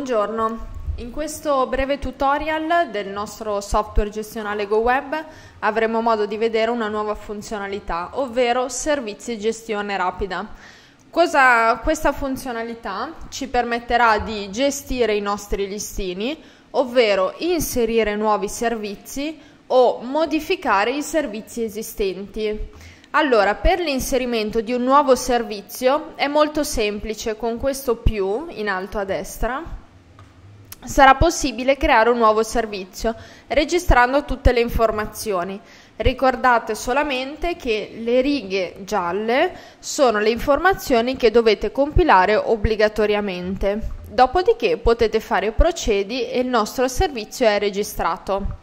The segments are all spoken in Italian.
Buongiorno, in questo breve tutorial del nostro software gestionale GoWeb avremo modo di vedere una nuova funzionalità, ovvero servizi e gestione rapida. Cosa, questa funzionalità ci permetterà di gestire i nostri listini, ovvero inserire nuovi servizi o modificare i servizi esistenti. Allora, per l'inserimento di un nuovo servizio è molto semplice con questo più in alto a destra sarà possibile creare un nuovo servizio registrando tutte le informazioni. Ricordate solamente che le righe gialle sono le informazioni che dovete compilare obbligatoriamente. Dopodiché potete fare procedi e il nostro servizio è registrato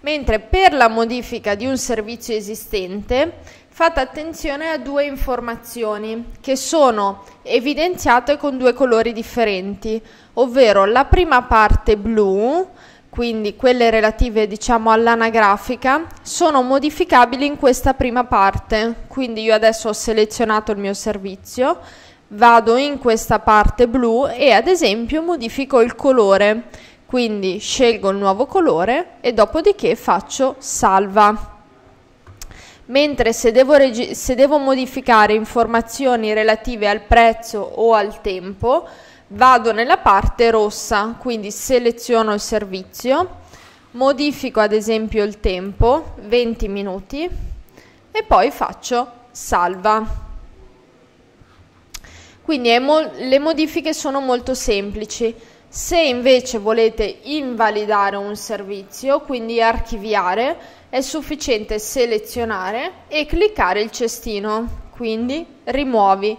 mentre per la modifica di un servizio esistente fate attenzione a due informazioni che sono evidenziate con due colori differenti, ovvero la prima parte blu, quindi quelle relative diciamo all'anagrafica, sono modificabili in questa prima parte, quindi io adesso ho selezionato il mio servizio, vado in questa parte blu e ad esempio modifico il colore quindi scelgo il nuovo colore e dopodiché faccio salva. Mentre se devo, se devo modificare informazioni relative al prezzo o al tempo, vado nella parte rossa, quindi seleziono il servizio, modifico ad esempio il tempo, 20 minuti, e poi faccio salva. Quindi le modifiche sono molto semplici. Se invece volete invalidare un servizio, quindi archiviare, è sufficiente selezionare e cliccare il cestino, quindi rimuovi.